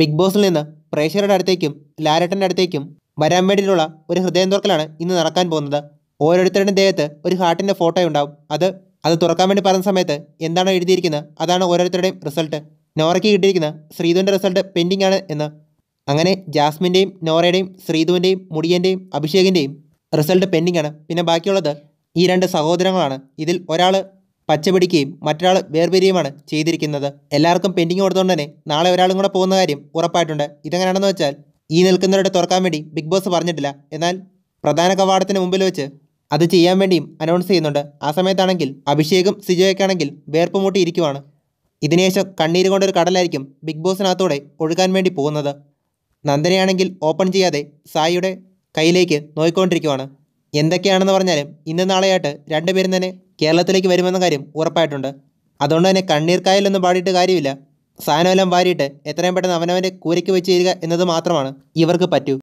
big ബോസിൽ നിന്ന് പ്രേക്ഷകരുടെ അടുത്തേക്കും ലാരട്ടൻ്റെ അടുത്തേക്കും വരാൻ വേണ്ടിയിട്ടുള്ള ഒരു ഹൃദയം തുറക്കലാണ് ഇന്ന് നടക്കാൻ പോകുന്നത് ഓരോരുത്തരുടെയും ദേഹത്ത് ഒരു ഹാർട്ടിൻ്റെ ഫോട്ടോ ഉണ്ടാവും അത് അത് തുറക്കാൻ വേണ്ടി പറഞ്ഞ സമയത്ത് എന്താണ് എഴുതിയിരിക്കുന്നത് അതാണ് ഓരോരുത്തരുടെയും റിസൾട്ട് നോറയ്ക്ക് കിട്ടിയിരിക്കുന്ന ശ്രീധുവിൻ്റെ റിസൾട്ട് പെൻഡിംഗ് ആണ് എന്ന് അങ്ങനെ ജാസ്മിൻ്റെയും നോറയുടെയും ശ്രീധുവിൻ്റെയും മുടിയൻ്റെയും അഭിഷേകിൻ്റെയും റിസൾട്ട് പെൻഡിംഗ് ആണ് പിന്നെ ബാക്കിയുള്ളത് ഈ രണ്ട് സഹോദരങ്ങളാണ് ഇതിൽ ഒരാൾ പച്ചപിടിക്കുകയും മറ്റൊരാൾ വേർപെരിയുമാണ് ചെയ്തിരിക്കുന്നത് എല്ലാവർക്കും പെൻഡിങ് കൊടുത്തുകൊണ്ട് തന്നെ നാളെ ഒരാളും കൂടെ പോകുന്ന കാര്യം ഉറപ്പായിട്ടുണ്ട് ഇതെങ്ങനെയാണെന്ന് വെച്ചാൽ ഈ നിൽക്കുന്നവരുടെ തുറക്കാൻ വേണ്ടി ബിഗ് ബോസ് പറഞ്ഞിട്ടില്ല എന്നാൽ പ്രധാന കവാടത്തിന് മുമ്പിൽ വെച്ച് അത് ചെയ്യാൻ വേണ്ടിയും അനൗൺസ് ചെയ്യുന്നുണ്ട് ആ സമയത്താണെങ്കിൽ അഭിഷേകും സിജോയൊക്കെയാണെങ്കിൽ വേർപ്പ് മൂട്ടിയിരിക്കുവാണ് ഇരിക്കുവാണ് ഇതിനുശേഷം കണ്ണീര് കൊണ്ടൊരു കടലായിരിക്കും ബിഗ് ബോസിനകത്തൂടെ ഒഴുകാൻ വേണ്ടി പോകുന്നത് നന്ദനയാണെങ്കിൽ ഓപ്പൺ ചെയ്യാതെ സായിയുടെ കയ്യിലേക്ക് നോയിക്കൊണ്ടിരിക്കുവാണ് എന്തൊക്കെയാണെന്ന് പറഞ്ഞാലും ഇന്ന് നാളെയായിട്ട് രണ്ടുപേരും തന്നെ കേരളത്തിലേക്ക് വരുമെന്ന കാര്യം ഉറപ്പായിട്ടുണ്ട് അതുകൊണ്ട് തന്നെ കണ്ണീർക്കായലൊന്നും പാടിയിട്ട് കാര്യമില്ല സാധനമെല്ലാം വാരിയിട്ട് എത്രയും പെട്ടെന്ന് അവനവൻ്റെ കൂരയ്ക്ക് വെച്ച് തരിക എന്നത് മാത്രമാണ് ഇവർക്ക് പറ്റൂ